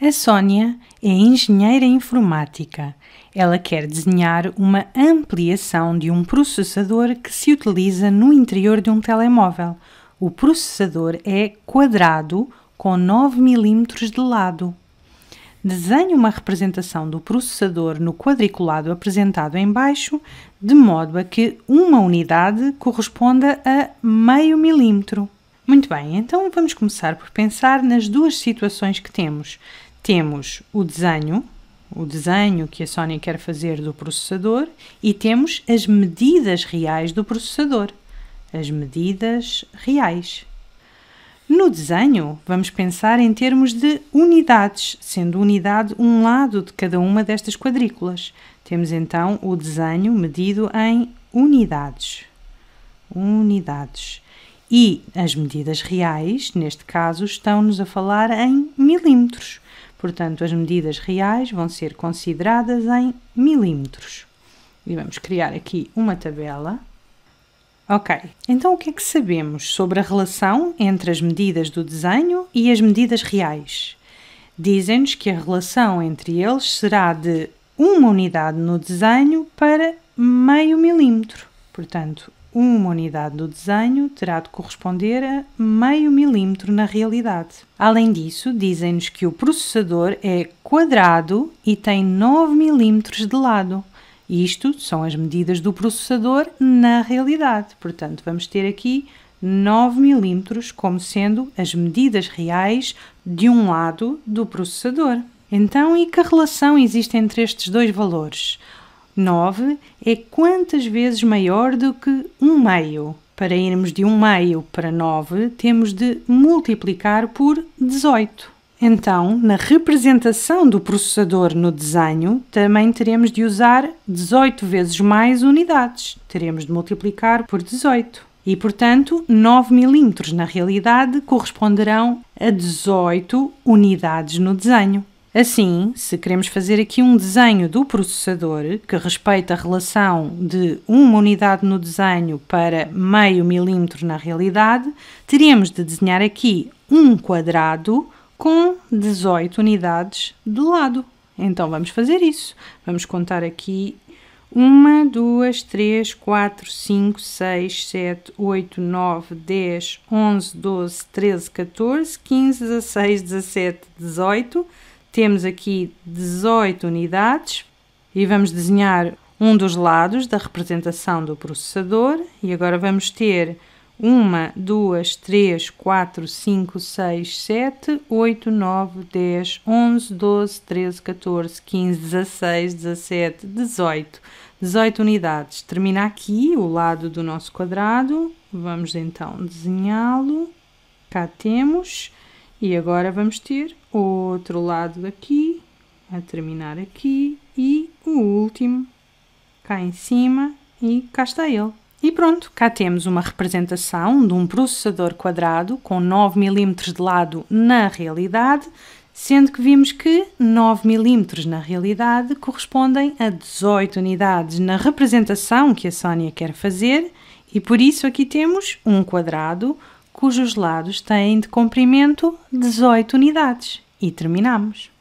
A Sónia é engenheira informática. Ela quer desenhar uma ampliação de um processador que se utiliza no interior de um telemóvel. O processador é quadrado com 9 mm de lado. Desenhe uma representação do processador no quadriculado apresentado em baixo, de modo a que uma unidade corresponda a meio milímetro. Muito bem, então vamos começar por pensar nas duas situações que temos temos o desenho, o desenho que a Sony quer fazer do processador e temos as medidas reais do processador. As medidas reais. No desenho, vamos pensar em termos de unidades, sendo unidade um lado de cada uma destas quadrículas. Temos então o desenho medido em unidades. Unidades. E as medidas reais, neste caso, estão-nos a falar em milímetros. Portanto, as medidas reais vão ser consideradas em milímetros. E vamos criar aqui uma tabela. Ok, então o que é que sabemos sobre a relação entre as medidas do desenho e as medidas reais? Dizem-nos que a relação entre eles será de uma unidade no desenho para meio milímetro. Portanto, uma unidade do desenho terá de corresponder a meio milímetro na realidade. Além disso, dizem-nos que o processador é quadrado e tem 9 milímetros de lado. Isto são as medidas do processador na realidade. Portanto, vamos ter aqui 9 milímetros como sendo as medidas reais de um lado do processador. Então, e que relação existe entre estes dois valores? 9 é quantas vezes maior do que 1 meio. Para irmos de 1 meio para 9, temos de multiplicar por 18. Então, na representação do processador no desenho, também teremos de usar 18 vezes mais unidades. Teremos de multiplicar por 18. E, portanto, 9 milímetros na realidade corresponderão a 18 unidades no desenho. Assim, se queremos fazer aqui um desenho do processador que respeita a relação de uma unidade no desenho para meio milímetro na realidade, teríamos de desenhar aqui um quadrado com 18 unidades de lado. Então vamos fazer isso. Vamos contar aqui 1, 2, 3, 4, 5, 6, 7, 8, 9, 10, 11, 12, 13, 14, 15, 16, 17, 18, temos aqui 18 unidades e vamos desenhar um dos lados da representação do processador e agora vamos ter 1, 2, 3, 4, 5, 6, 7, 8, 9, 10, 11, 12, 13, 14, 15, 16, 17, 18. 18 unidades. Termina aqui o lado do nosso quadrado. Vamos então desenhá-lo. Cá temos. E agora vamos ter outro lado daqui, a terminar aqui, e o último cá em cima e cá está ele. E pronto, cá temos uma representação de um processador quadrado com 9 mm de lado na realidade, sendo que vimos que 9 mm na realidade correspondem a 18 unidades na representação que a Sónia quer fazer, e por isso aqui temos um quadrado cujos lados têm de comprimento 18 unidades. E terminamos.